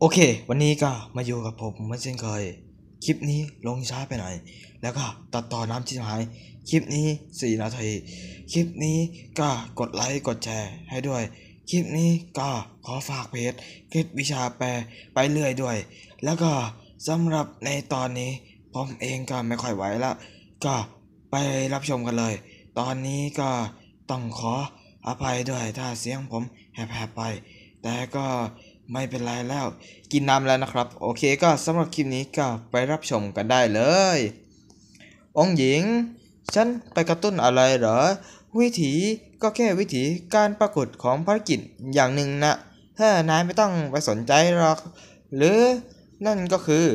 โอเค วันนี้ก็มาอยู่กับผมเหมือนเช่นเคย คลิปนี้ลงช้าไปหน่อย แล้วก็ตัดต่อน้ำชิ้นหาย คลิปนี้ส่นาที คลิปนี้ก็กดไลค์กดแชร์ให้ด้วย คลิปนี้ก็ขอฝากเพจคลิปวิชาแปลไปเรื่อยด้วย แล้วก็สำหรับในตอนนี้ผมเองก็ไม่ค่อยไหวละก็ไปรับชมกันเลย ตอนนี้ก็ต้องขออภัยด้วย ถ้าเสียงผมแหบๆไป แต่ก็ไม่เป็นไรแล้วกินน้ำแล้วนะครับ โอเคก็สำหรับคลิปนี้ก็ไปรับชมกันได้เลย องหญิงฉันไปกระตุ้นอะไรเหรอ วิธีก็แค่วิธีการปรากฏของภารกิจอย่างหนึ่งนะ ถ้า นายไม่ต้องไปสนใจหรอก หรือนั่นก็คือ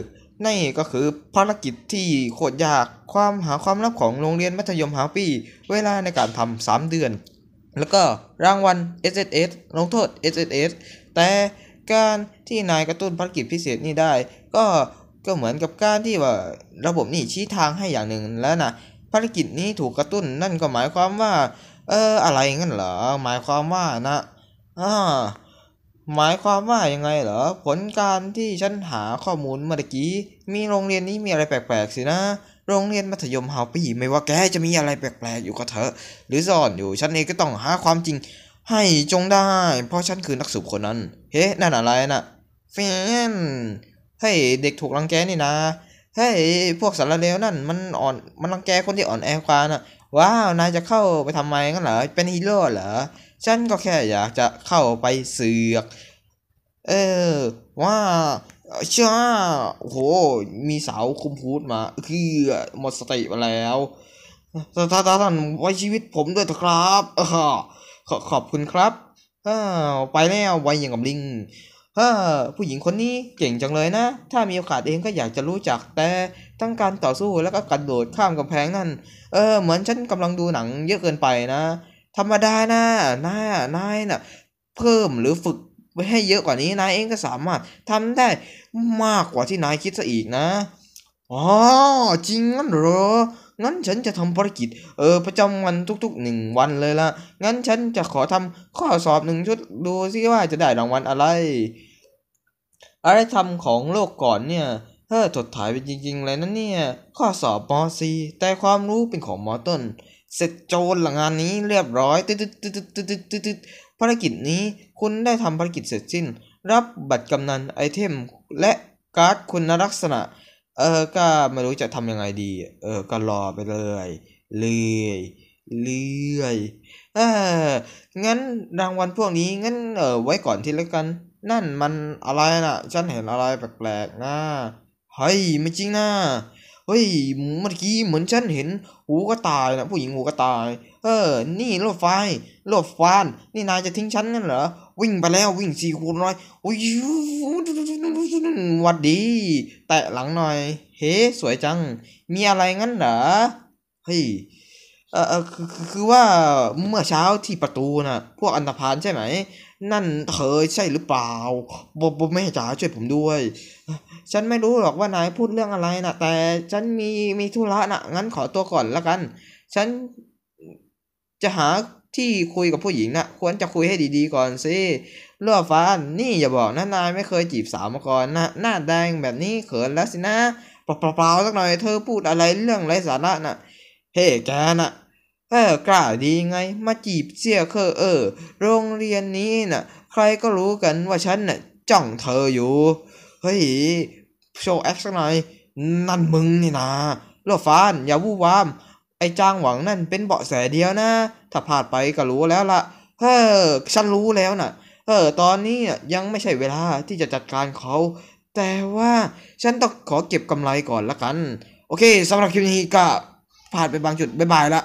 นี่ก็คือภารกิจที่โคตรยากความหาความลับของโรงเรียนมัธยมหาปีเวลาในการทำสามเดือน แล้วก็รางวัล s s s ลงโทษ s s s แต่การที่นายกระตุ้นภารกิจพิเศษนี่ได้ ก็ก็เหมือนกับการที่ว่าระบบนี่ชี้ทางให้อย่างหนึ่งแล้วนะภารกิจนี้ถูกกระตุ้นนั่นก็หมายความว่า เอออะไรงั้นเหรอหมายความว่านะอ่าหมายความว่ายังไงเหรอผลการที่ฉันหาข้อมูลเมื่อกี้มีโรงเรียนนี้มีอะไรแปลกๆสินะ โรงเรียนมัธยมเฮาปี่ไม่ว่าแกจะมีอะไรแปลกๆอยู่ก็เถอะ หรือซ่อนอยู่ฉันเองก็ต้องหาความจริงให้จงได้ เพราะฉันคือนักสืบคนนั้น เฮ้ นั่นอะไรนะ่ะ แฟน เฮ้เด็กถูกรังแกนี่นะ เฮ้พวกสารเลวนั่น มันอ่อน มันรังแกคนที่อ่อนแอกว่านะ่ะ ว้าว นายจะเข้าไปทำไมกันเหรอ เป็นฮีโร่เหรอ ฉันก็แค่อยากจะเข้าไปเสือก เออว่าเชื่อโห มีสาวคุมพูดมาคือหมดสติไปแล้วถ้าท่าน ไว้ชีวิตผมด้วยเถอะครับขอขอบคุณครับอ้าไปแล้วไวอย่างกับลิงเฮอผู้หญิงคนนี้เก่งจังเลยนะ ถ้ามีโอกาสเองก็อยากจะรู้จัก แต่ทั้งการต่อสู้แล้วก็กระโดดข้ามกำแพงนั่น เออ เหมือนฉันกำลังดูหนังเยอะเกินไปนะ ธรรมดานะนายนายนะ่ะ เพิ่มหรือฝึกไปให้เยอะกว่านี้นายเองก็สามารถทำได้มากกว่าที่นายคิดซะอีกนะ อ๋อ จริงงั้นเหรองั้นฉันจะทำภารกิจ เออประจำวันทุกๆหนึ่งวันเลยละงั้นฉันจะขอทำข้อสอบหนึ่งชุด ดูซิว่าจะได้รางวัลอะไร อะไรทำของโลกก่อนเนี่ยเออถดถ่ายไปจริงๆเลยนะเนี่ยข้อสอบม .4 แต่ความรู้เป็นของมอต้น เสร็จโจรหลังงานนี้เรียบร้อย ตึ๊ดตึ๊ดต๊ดต๊ดต๊ดภารกิจนี้คุณได้ทำภารกิจเสร็จสิ้น รับบัตรกำนันไอเทม และการ์ดคุณลักษณะเออ ก็ไม่รู้จะทำยังไงดี เออ ก็รอไปเลย เรื่อยเรื่อยเอองั้นรางวัลพวกนี้ งั้นเออไว้ก่อนทีละกัน นั่นมันอะไรนะ่ะ ฉันเห็นอะไรแปลกๆนะเฮ้ย ไม่จริงนะ่ะเฮ้ยเมื่อกี้เหมือนฉันเห็น หูก็ตายนะ ผู้หญิงหูก็ตาย เออ นี่รถไฟรถฟาน นี่นายจะทิ้งฉันงั้นเหรอ วิ่งไปแล้ววิ่งสี่คูณร้อยโอ้ยวัดดี แตะหลังหน่อย เฮ้ สวยจัง มีอะไรงั้นเหรอ เฮ้ยเออคือคือว่าเมื่อเช้าที่ประตูน่ะพวกอันธพาลใช่ไหมนั่นเธอใช่หรือเปล่าบบแม่จ๋าช่วยผมด้วย ฉันไม่รู้หรอกว่านายพูดเรื่องอะไรนะแต่ฉันมีมีธุระนะงั้นขอตัวก่อนละกัน ฉันจะหาที่คุยกับผู้หญิงนะควรจะคุยให้ดีๆก่อนสิเลือฟ้านี่อย่าบอกนะนายไม่เคยจีบสาวมาก่อนนะหน้าแดงแบบนี้เขินแล้วสินะเปล่าๆสักหน่อยเธอพูดอะไรเรื่องไร้สาระนะเฮ้แกน่ะเออ กล้าดีไง มาจีบเสี่ยเคอเออ โรงเรียนนี้น่ะ ใครก็รู้กันว่าฉันน่ะจ้องเธออยู่ เฮ้ย โชว์แอคสักหน่อย นั่นมึงนี่นะโลฟาน อย่าวู่วาม ไอ้จ้างหวังนั่นเป็นเบาะแสเดียวนะ ถ้าพลาดไปก็รู้แล้วละเออ ฉันรู้แล้วน่ะ เออ ตอนนี้ยังไม่ใช่เวลาที่จะจัดการเขา แต่ว่าฉันต้องขอเก็บกำไรก่อนละกัน โอเคสำหรับคลิปนี้ก็ผ่านไปบางจุดบ๊ายบายละ